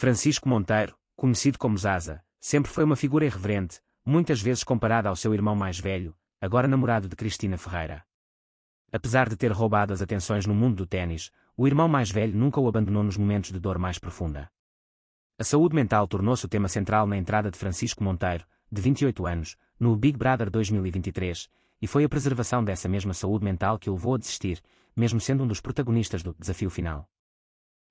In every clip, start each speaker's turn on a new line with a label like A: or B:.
A: Francisco Monteiro, conhecido como Zaza, sempre foi uma figura irreverente, muitas vezes comparada ao seu irmão mais velho, agora namorado de Cristina Ferreira. Apesar de ter roubado as atenções no mundo do ténis, o irmão mais velho nunca o abandonou nos momentos de dor mais profunda. A saúde mental tornou-se o tema central na entrada de Francisco Monteiro, de 28 anos, no Big Brother 2023, e foi a preservação dessa mesma saúde mental que o levou a desistir, mesmo sendo um dos protagonistas do desafio final.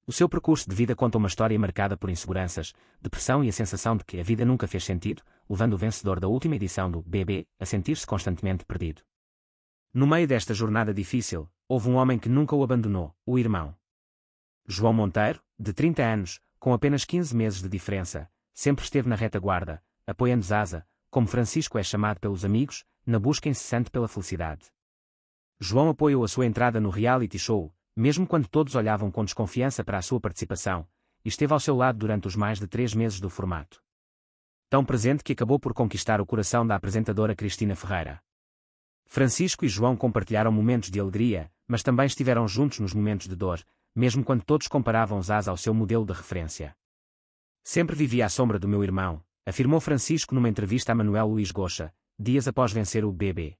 A: O seu percurso de vida conta uma história marcada por inseguranças, depressão e a sensação de que a vida nunca fez sentido, levando o vencedor da última edição do BB a sentir-se constantemente perdido. No meio desta jornada difícil, houve um homem que nunca o abandonou, o irmão. João Monteiro, de 30 anos, com apenas 15 meses de diferença, sempre esteve na retaguarda, apoiando Zaza, como Francisco é chamado pelos amigos, na busca incessante pela felicidade. João apoiou a sua entrada no reality show, mesmo quando todos olhavam com desconfiança para a sua participação, esteve ao seu lado durante os mais de três meses do formato. Tão presente que acabou por conquistar o coração da apresentadora Cristina Ferreira. Francisco e João compartilharam momentos de alegria, mas também estiveram juntos nos momentos de dor, mesmo quando todos comparavam os ao seu modelo de referência. Sempre vivia à sombra do meu irmão, afirmou Francisco numa entrevista a Manuel Luís Gocha, dias após vencer o BB.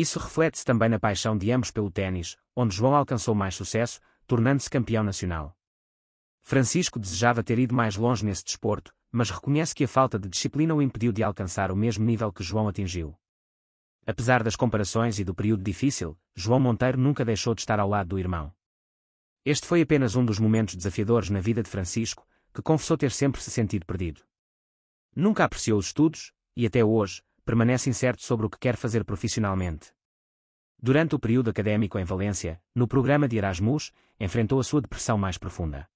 A: Isso reflete-se também na paixão de ambos pelo ténis, onde João alcançou mais sucesso, tornando-se campeão nacional. Francisco desejava ter ido mais longe nesse desporto, mas reconhece que a falta de disciplina o impediu de alcançar o mesmo nível que João atingiu. Apesar das comparações e do período difícil, João Monteiro nunca deixou de estar ao lado do irmão. Este foi apenas um dos momentos desafiadores na vida de Francisco, que confessou ter sempre se sentido perdido. Nunca apreciou os estudos, e até hoje, permanece incerto sobre o que quer fazer profissionalmente. Durante o período acadêmico em Valência, no programa de Erasmus, enfrentou a sua depressão mais profunda.